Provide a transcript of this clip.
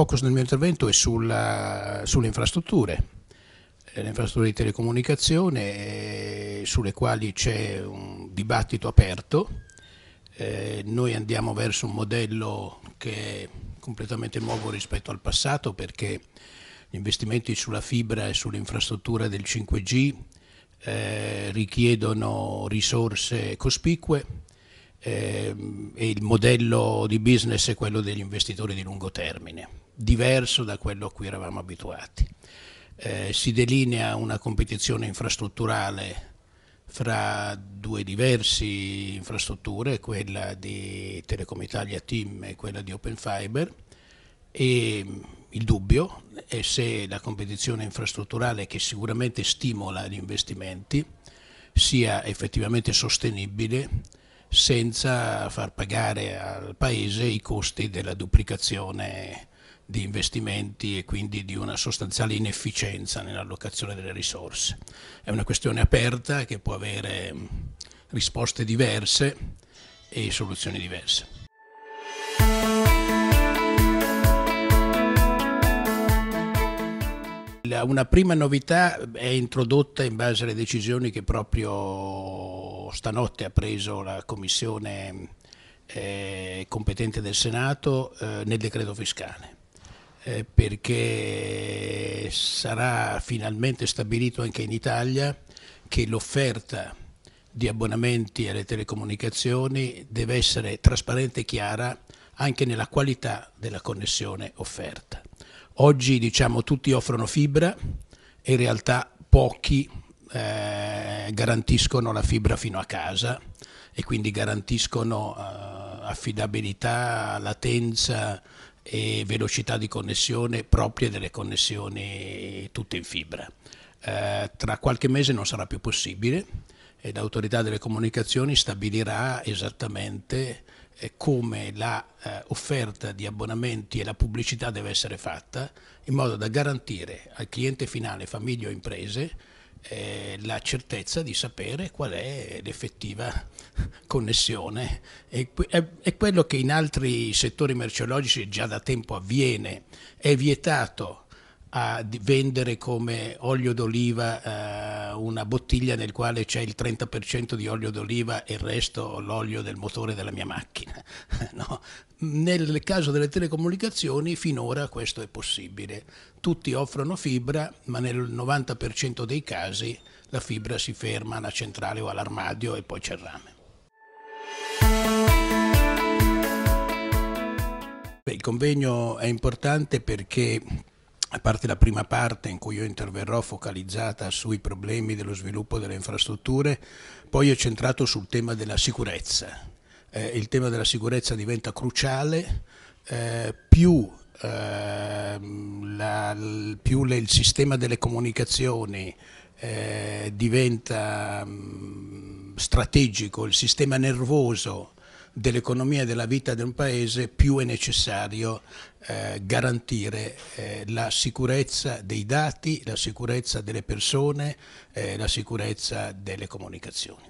focus del mio intervento è sulla, eh, sulle infrastrutture, eh, le infrastrutture di telecomunicazione eh, sulle quali c'è un dibattito aperto. Eh, noi andiamo verso un modello che è completamente nuovo rispetto al passato perché gli investimenti sulla fibra e sull'infrastruttura del 5G eh, richiedono risorse cospicue eh, e il modello di business è quello degli investitori di lungo termine diverso da quello a cui eravamo abituati. Eh, si delinea una competizione infrastrutturale fra due diverse infrastrutture, quella di Telecom Italia Team e quella di Open Fiber e mm, il dubbio è se la competizione infrastrutturale che sicuramente stimola gli investimenti sia effettivamente sostenibile senza far pagare al Paese i costi della duplicazione di investimenti e quindi di una sostanziale inefficienza nell'allocazione delle risorse. È una questione aperta che può avere mm, risposte diverse e soluzioni diverse. Una prima novità è introdotta in base alle decisioni che proprio stanotte ha preso la Commissione eh, competente del Senato eh, nel decreto fiscale eh, perché sarà finalmente stabilito anche in Italia che l'offerta di abbonamenti alle telecomunicazioni deve essere trasparente e chiara anche nella qualità della connessione offerta. Oggi diciamo tutti offrono fibra e in realtà pochi eh, garantiscono la fibra fino a casa e quindi garantiscono eh, affidabilità, latenza, e velocità di connessione proprie delle connessioni tutte in fibra. Eh, tra qualche mese non sarà più possibile e l'autorità delle comunicazioni stabilirà esattamente eh, come l'offerta eh, di abbonamenti e la pubblicità deve essere fatta in modo da garantire al cliente finale, famiglie o imprese, eh, la certezza di sapere qual è l'effettiva connessione è, è, è quello che in altri settori merceologici già da tempo avviene, è vietato a vendere come olio d'oliva eh, una bottiglia nel quale c'è il 30% di olio d'oliva e il resto l'olio del motore della mia macchina. no. Nel caso delle telecomunicazioni finora questo è possibile. Tutti offrono fibra, ma nel 90% dei casi la fibra si ferma alla centrale o all'armadio e poi c'è il rame. il convegno è importante perché a parte la prima parte in cui io interverrò focalizzata sui problemi dello sviluppo delle infrastrutture, poi è centrato sul tema della sicurezza. Eh, il tema della sicurezza diventa cruciale, eh, più, eh, la, più le, il sistema delle comunicazioni eh, diventa mh, mm, strategico, il sistema nervoso dell'economia e della vita di un paese, più è necessario eh, garantire eh, la sicurezza dei dati, la sicurezza delle persone, eh, la sicurezza delle comunicazioni.